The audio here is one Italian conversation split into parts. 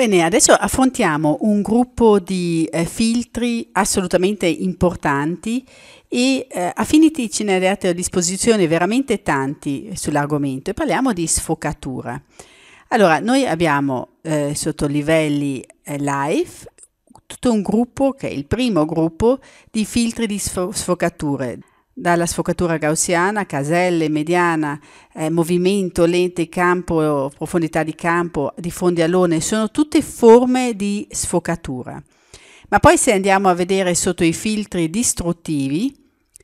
Bene, adesso affrontiamo un gruppo di eh, filtri assolutamente importanti e eh, Affinity ce ne date a disposizione veramente tanti sull'argomento e parliamo di sfocatura. Allora, noi abbiamo eh, sotto livelli eh, live tutto un gruppo che è il primo gruppo di filtri di sfocature dalla sfocatura gaussiana, caselle, mediana, eh, movimento, lente, campo, profondità di campo, di fondi alone, sono tutte forme di sfocatura. Ma poi se andiamo a vedere sotto i filtri distruttivi,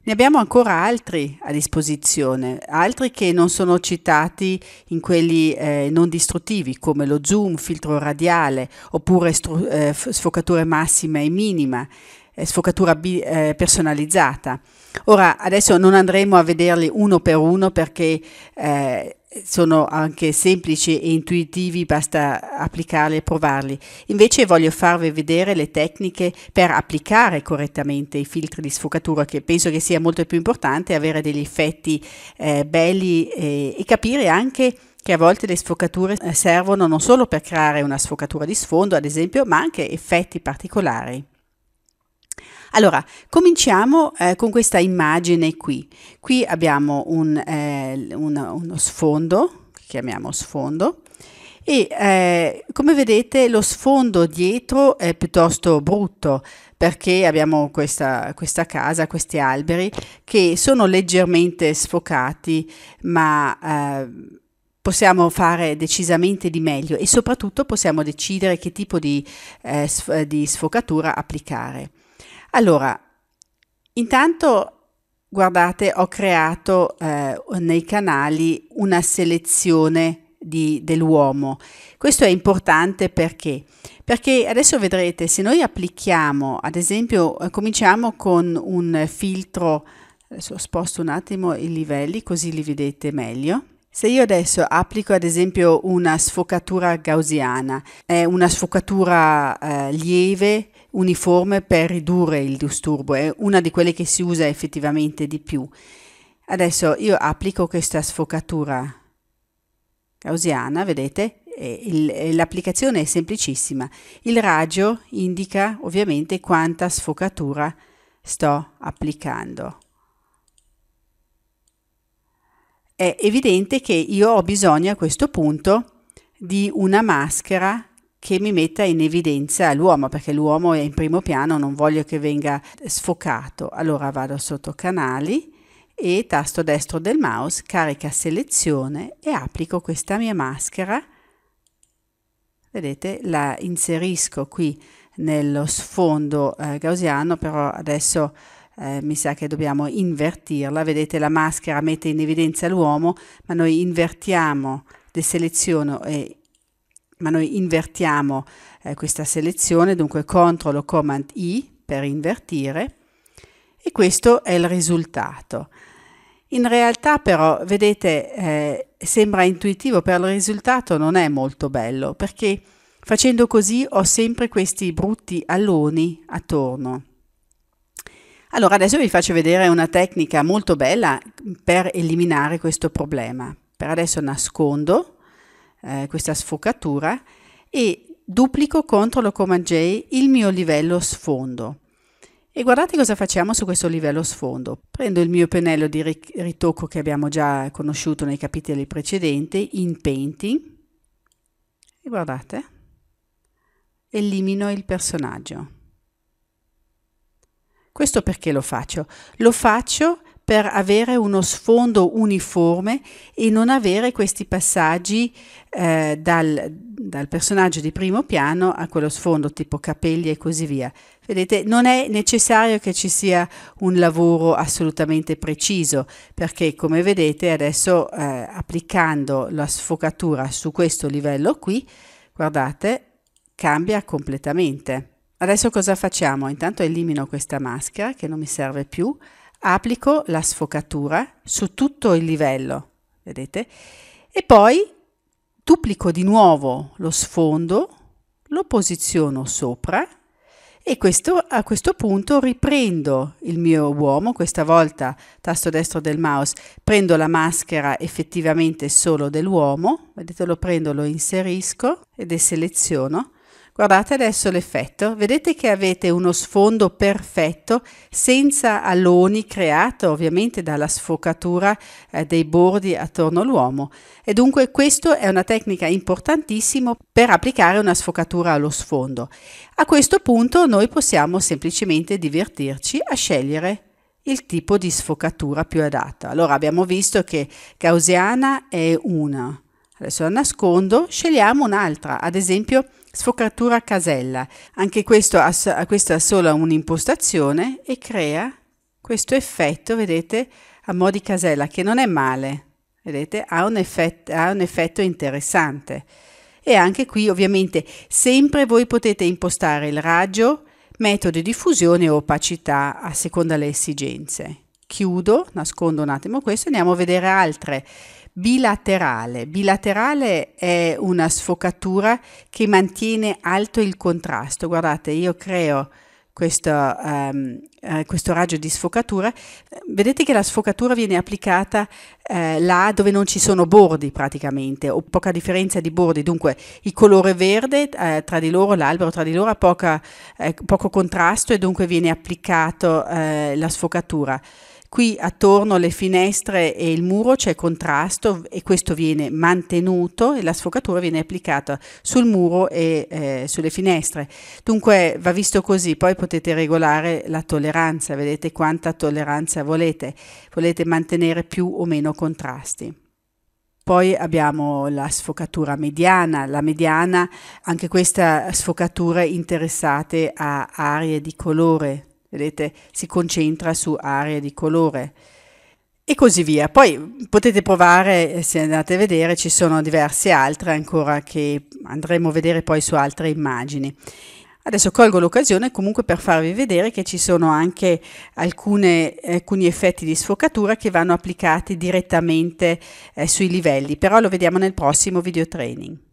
ne abbiamo ancora altri a disposizione, altri che non sono citati in quelli eh, non distruttivi, come lo zoom, filtro radiale, oppure eh, sfocature massima e minima. Eh, sfocatura bi- eh, personalizzata. Ora, adesso non andremo a vederli uno per uno perché eh, sono anche semplici e intuitivi, basta applicarli e provarli. Invece voglio farvi vedere le tecniche per applicare correttamente i filtri di sfocatura, che penso che sia molto più importante avere degli effetti eh, belli e, eh, e capire anche che a volte le sfocature eh, servono non solo per creare una sfocatura di sfondo, ad esempio, ma anche effetti particolari. Allora, cominciamo eh, con questa immagine qui. Qui abbiamo un, eh, un, uno sfondo, chiamiamo sfondo, e eh, come vedete lo sfondo dietro è piuttosto brutto perché abbiamo questa, questa casa, questi alberi che sono leggermente sfocati ma eh, possiamo fare decisamente di meglio e soprattutto possiamo decidere che tipo di, eh, sf di sfocatura applicare. Allora, intanto guardate, ho creato eh, nei canali una selezione di, dell'uomo. Questo è importante perché? Perché adesso vedrete, se noi applichiamo, ad esempio, eh, cominciamo con un filtro, adesso sposto un attimo i livelli così li vedete meglio. Se io adesso applico ad esempio una sfocatura gaussiana, è una sfocatura eh, lieve, uniforme per ridurre il disturbo, è una di quelle che si usa effettivamente di più. Adesso io applico questa sfocatura gaussiana, vedete? L'applicazione è semplicissima. Il raggio indica ovviamente quanta sfocatura sto applicando. È evidente che io ho bisogno a questo punto di una maschera che mi metta in evidenza l'uomo, perché l'uomo è in primo piano, non voglio che venga sfocato. Allora vado sotto canali e tasto destro del mouse, carica selezione e applico questa mia maschera. Vedete, la inserisco qui nello sfondo eh, gaussiano, però adesso eh, mi sa che dobbiamo invertirla. Vedete, la maschera mette in evidenza l'uomo, ma noi invertiamo, deseleziono e ma noi invertiamo eh, questa selezione, dunque CTRL o Command I per invertire e questo è il risultato. In realtà però, vedete, eh, sembra intuitivo, però il risultato non è molto bello perché facendo così ho sempre questi brutti alloni attorno. Allora adesso vi faccio vedere una tecnica molto bella per eliminare questo problema. Per adesso nascondo eh, questa sfocatura e duplico CTRL COMA J il mio livello sfondo. E guardate cosa facciamo su questo livello sfondo. Prendo il mio pennello di ritocco che abbiamo già conosciuto nei capitoli precedenti, in Painting, e guardate, elimino il personaggio. Questo perché lo faccio? Lo faccio per avere uno sfondo uniforme e non avere questi passaggi eh, dal, dal personaggio di primo piano a quello sfondo tipo capelli e così via. Vedete, non è necessario che ci sia un lavoro assolutamente preciso perché come vedete adesso eh, applicando la sfocatura su questo livello qui, guardate, cambia completamente. Adesso cosa facciamo? Intanto elimino questa maschera che non mi serve più applico la sfocatura su tutto il livello, vedete? E poi duplico di nuovo lo sfondo, lo posiziono sopra e questo, a questo punto riprendo il mio uomo, questa volta tasto destro del mouse, prendo la maschera effettivamente solo dell'uomo, vedete lo prendo, lo inserisco e deseleziono Guardate adesso l'effetto, vedete che avete uno sfondo perfetto senza aloni creato ovviamente dalla sfocatura eh, dei bordi attorno all'uomo e dunque questa è una tecnica importantissima per applicare una sfocatura allo sfondo. A questo punto noi possiamo semplicemente divertirci a scegliere il tipo di sfocatura più adatta. Allora abbiamo visto che gaussiana è una, Adesso la nascondo, scegliamo un'altra, ad esempio sfocatura casella. Anche questo ha, questa ha solo un'impostazione e crea questo effetto, vedete, a mo' di casella, che non è male. Vedete, ha un, effetto, ha un effetto interessante. E anche qui, ovviamente, sempre voi potete impostare il raggio, metodo di fusione o opacità a seconda delle esigenze. Chiudo, nascondo un attimo questo e andiamo a vedere altre Bilaterale. Bilaterale è una sfocatura che mantiene alto il contrasto. Guardate, io creo questo, um, eh, questo raggio di sfocatura. Vedete che la sfocatura viene applicata eh, là dove non ci sono bordi praticamente, o poca differenza di bordi. Dunque il colore verde eh, tra di loro, l'albero tra di loro ha poca, eh, poco contrasto e dunque viene applicato eh, la sfocatura. Qui attorno alle finestre e il muro c'è contrasto e questo viene mantenuto e la sfocatura viene applicata sul muro e eh, sulle finestre. Dunque va visto così, poi potete regolare la tolleranza, vedete quanta tolleranza volete, volete mantenere più o meno contrasti. Poi abbiamo la sfocatura mediana, la mediana, anche questa sfocatura interessate a aree di colore, vedete, si concentra su aree di colore e così via. Poi potete provare, eh, se andate a vedere, ci sono diverse altre ancora che andremo a vedere poi su altre immagini. Adesso colgo l'occasione comunque per farvi vedere che ci sono anche alcune, alcuni effetti di sfocatura che vanno applicati direttamente eh, sui livelli, però lo vediamo nel prossimo video training.